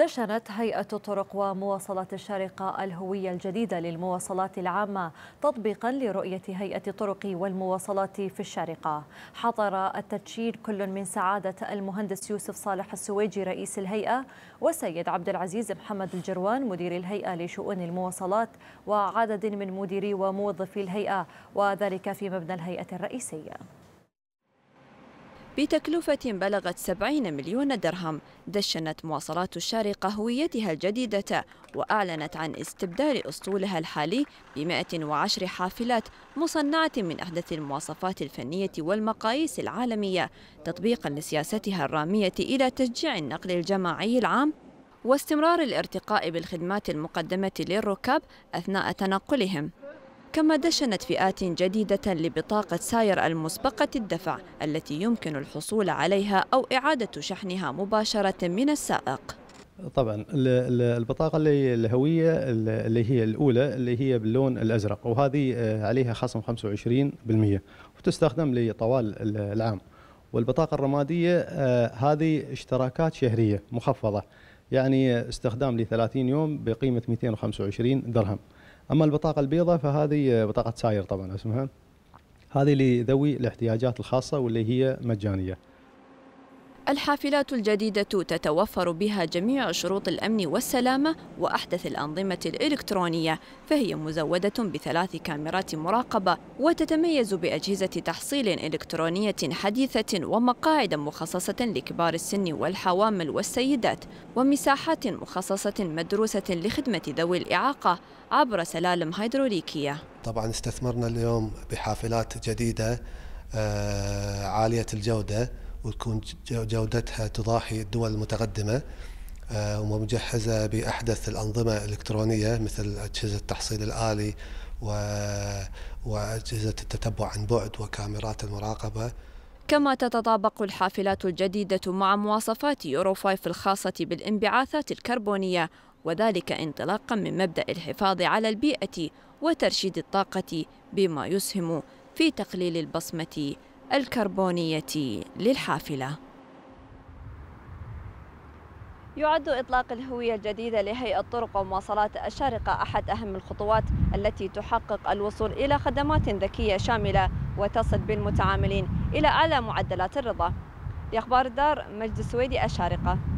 دشنت هيئة الطرق ومواصلات الشارقة الهوية الجديدة للمواصلات العامة تطبيقا لرؤية هيئة الطرق والمواصلات في الشارقة حضر التدشين كل من سعادة المهندس يوسف صالح السويجي رئيس الهيئة والسيد عبد العزيز محمد الجروان مدير الهيئة لشؤون المواصلات وعدد من مديري وموظفي الهيئة وذلك في مبنى الهيئة الرئيسية بتكلفة بلغت 70 مليون درهم دشنت مواصلات الشارقة هويتها الجديدة وأعلنت عن استبدال أسطولها الحالي ب 110 حافلات مصنعة من أحدث المواصفات الفنية والمقاييس العالمية تطبيقا لسياستها الرامية إلى تشجيع النقل الجماعي العام واستمرار الارتقاء بالخدمات المقدمة للركاب أثناء تنقلهم كما دشنت فئات جديدة لبطاقة ساير المسبقة الدفع التي يمكن الحصول عليها أو إعادة شحنها مباشرة من السائق طبعا البطاقه اللي الهويه اللي هي الاولى اللي هي باللون الازرق وهذه آه، عليها خصم 25% وتستخدم لطوال العام والبطاقه الرماديه آه، هذه اشتراكات شهريه مخفضه يعني استخدام ل 30 يوم بقيمه 225 درهم اما البطاقه البيضاء فهذه آه، بطاقه ساير طبعا اسمها هذه لذوي الاحتياجات الخاصه واللي هي مجانيه الحافلات الجديدة تتوفر بها جميع شروط الأمن والسلامة وأحدث الأنظمة الإلكترونية فهي مزودة بثلاث كاميرات مراقبة وتتميز بأجهزة تحصيل إلكترونية حديثة ومقاعد مخصصة لكبار السن والحوامل والسيدات ومساحات مخصصة مدروسة لخدمة ذوي الإعاقة عبر سلالم هيدروليكية طبعا استثمرنا اليوم بحافلات جديدة آه، عالية الجودة وتكون جودتها تضاحي الدول المتقدمة آه، ومجهزة بأحدث الأنظمة الإلكترونية مثل أجهزة التحصيل الآلي وأجهزة التتبع عن بعد وكاميرات المراقبة كما تتطابق الحافلات الجديدة مع مواصفات يورو 5 الخاصة بالانبعاثات الكربونية وذلك انطلاقا من مبدأ الحفاظ على البيئة وترشيد الطاقة بما يسهم في تقليل البصمة الكربونية للحافلة يعد إطلاق الهوية الجديدة لهيئة طرق ومواصلات الشارقة أحد أهم الخطوات التي تحقق الوصول إلى خدمات ذكية شاملة وتصل بالمتعاملين إلى أعلى معدلات الرضا لأخبار الدار مجد السويدي الشارقة